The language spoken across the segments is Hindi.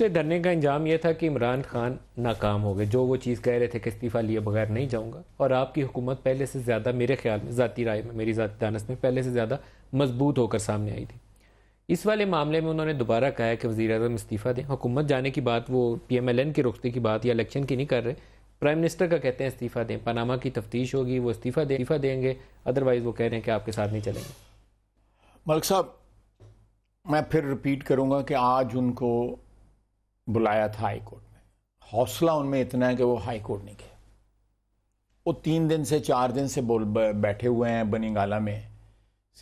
पिछले धरने का इंजाम यह था कि इमरान खान नाकाम हो गए जो वो चीज़ कह रहे थे कि इस्तीफ़ा लिए बगैर नहीं जाऊँगा और आपकी हुकूमत पहले से ज़्यादा मेरे ख्याल में ज़ाती राय में मेरी ज़ाती दानस में पहले से ज़्यादा मजबूत होकर सामने आई थी इस वाले मामले में उन्होंने दोबारा कहा है कि वज़ी अजम इस्तीफ़ा दें हुकूमत जाने की बात वो पी एम एल एन की रुखते की बात या इलेक्शन की नहीं कर रहे प्राइम मिनिस्टर का कहते हैं इस्तीफ़ा दें पनामा की तफ्तीश होगी वो इस्तीफ़ा दे इस्तीफ़ा देंगे अदरवाइज़ वो कह रहे हैं कि आपके साथ नहीं चलेंगे मलिक साहब मैं फिर रिपीट करूँगा कि आज उनको बुलाया था हाई कोर्ट में हौसला उनमें इतना है कि वो हाई कोर्ट नहीं गए वो तीन दिन से चार दिन से बोल बैठे हुए हैं बनीगाला में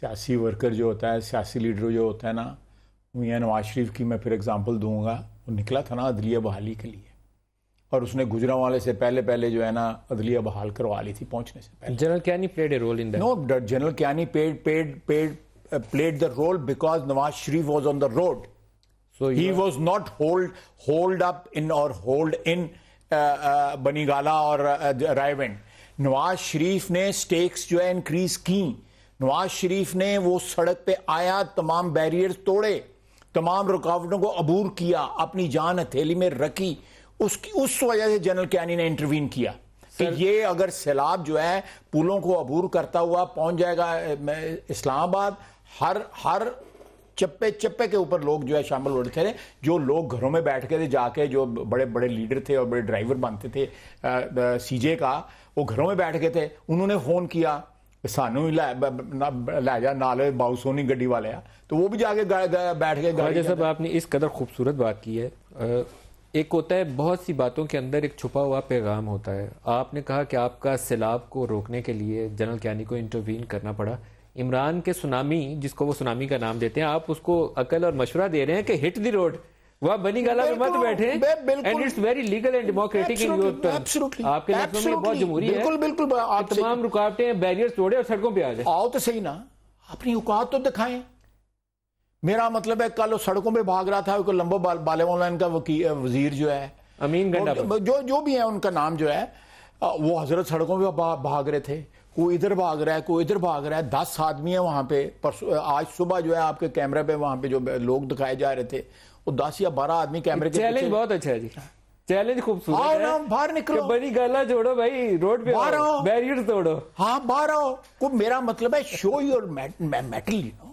सियासी वर्कर जो होता है सियासी लीडर जो होता है ना मियाँ नवाज शरीफ की मैं फिर एग्ज़ाम्पल दूंगा वो निकला था ना अदलिया बहाली के लिए और उसने गुजरा वाले से पहले पहले जो है ना अदलिया बहाल करवा ली थी पहुंचने से पहले general Kayani played a role in no general Kayani played played played played the role because Nawaz Sharif was on the road So he was not hold hold up in or hold in uh, uh, Banigala और uh, रायवेंड नवाज शरीफ ने स्टेक्स जो है इंक्रीज की नवाज शरीफ ने वो सड़क पे आया तमाम बैरियर तोड़े तमाम रुकावटों को अबूर किया अपनी जान हथेली में रखी उसकी उस वजह से जनरल कैनी ने इंटरवीन किया कि ये अगर सैलाब जो है पुलों को अबूर करता हुआ पहुंच जाएगा इस्लामाबाद हर हर चप्पे चप्पे के ऊपर लोग जो है शामिल हो रहे थे जो लोग घरों में बैठ के थे जाके जो बड़े बड़े लीडर थे और बड़े ड्राइवर बनते थे सीजे का वो घरों में बैठ गए थे उन्होंने फोन किया सानू ही लै जा नाले बाउसोनी गड्डी वाले तो वो भी जाके बैठ गए साहब आपने इस कदर खूबसूरत बात की है एक होता है बहुत सी बातों के अंदर एक छुपा हुआ पैगाम होता है आपने कहा कि आपका सैलाब को रोकने के लिए जनरल कैनी को इंटरवीन करना पड़ा इमरान के सुनामी जिसको वो सुनामी का नाम देते हैं आप उसको अकल और मशवरा दे रहे हैं कि हिट दी रोड वह बनी गला में मत बैठे and it's very legal and democratic in your term आपके लफ्जों में बहुत जमहूरी है बिल्कुल बिल्कुल आप तमाम रुकावटें बैरियर तोड़े और सड़कों पे आ जाए आओ तो सही ना अपनी औकात तो दिखाएं मेरा मतलब है कल सड़कों पे भाग रहा था लंबो बाले वाला का वजीर जो है अमीन गंडा जो जो भी है उनका नाम जो है वो हजरत सड़कों पे भाग रहे थे कोई इधर भाग रहा है कोई इधर भाग रहा है दस आदमी है वहाँ पे पर आज सुबह जो है आपके कैमरे पे वहाँ पे जो लोग दिखाए जा रहे थे वो दस या बारह आदमी कैमरे के चैलेंज बहुत अच्छा है जी चैलेंज खूबसूरत है बाहर निकलो बड़ी गाला जोड़ो भाई रोड पे बाहर बैरियर तोड़ो हाँ बाहर आओ को मेरा मतलब है show your mettle you no